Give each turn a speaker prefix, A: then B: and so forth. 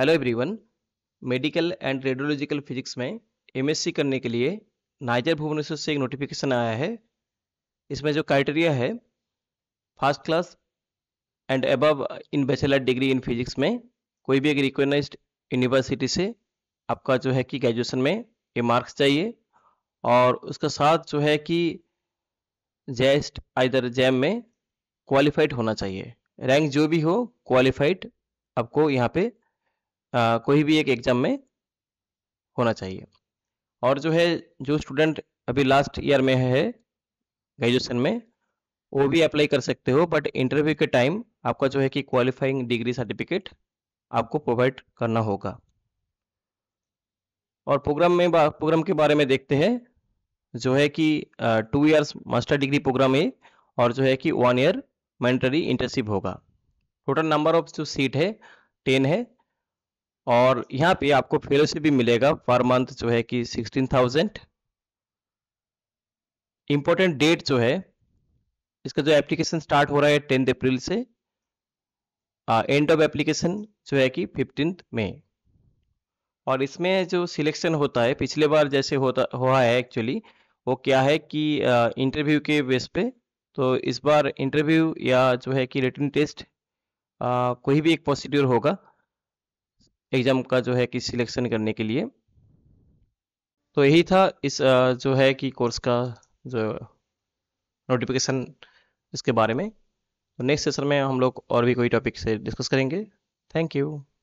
A: hello everyone medical and radiological physics में MSc करने के लिए नाइजर भुवनेश्वर से एक नोटिफिकेशन आया है इसमें जो क्राइटेरिया है first class and above in bachelor degree in physics में कोई भी एक रिकोगनाइज यूनिवर्सिटी से आपका जो है कि ग्रेजुएशन में ये मार्क्स चाहिए और उसके साथ जो है कि जेस्ट आइदर जैम में क्वालिफाइड होना चाहिए रैंक जो भी हो क्वालिफाइड आपको यहाँ पे आ, कोई भी एक एग्ज़ाम में होना चाहिए और जो है जो स्टूडेंट अभी लास्ट ईयर में है ग्रेजुएशन में वो भी अप्लाई कर सकते हो बट इंटरव्यू के टाइम आपका जो है कि क्वालिफाइंग डिग्री सर्टिफिकेट आपको प्रोवाइड करना होगा और प्रोग्राम में प्रोग्राम के बारे में देखते हैं जो है कि two years master degree program है और जो है कि वन ईयर मैंटरी इंटर्नशिप होगा टोटल नंबर ऑफ जो सीट है टेन है और यहाँ पे आपको फेलोशिप भी मिलेगा पर मंथ जो है कि सिक्सटीन थाउजेंड इम्पोर्टेंट डेट जो है इसका जो एप्लीकेशन स्टार्ट हो रहा है टेंथ अप्रैल से एंड ऑफ एप्लीकेशन जो है कि फिफ्टीन मई और इसमें जो सिलेक्शन होता है पिछले बार जैसे होता हुआ है एक्चुअली वो क्या है कि इंटरव्यू के बेस पे तो इस बार इंटरव्यू या जो है कि रिटर्न टेस्ट आ, कोई भी एक प्रोसीड्योर होगा एग्जाम का जो है कि सिलेक्शन करने के लिए तो यही था इस जो है कि कोर्स का जो नोटिफिकेशन इसके बारे में तो नेक्स्ट सेशन में हम लोग और भी कोई टॉपिक से डिस्कस करेंगे थैंक यू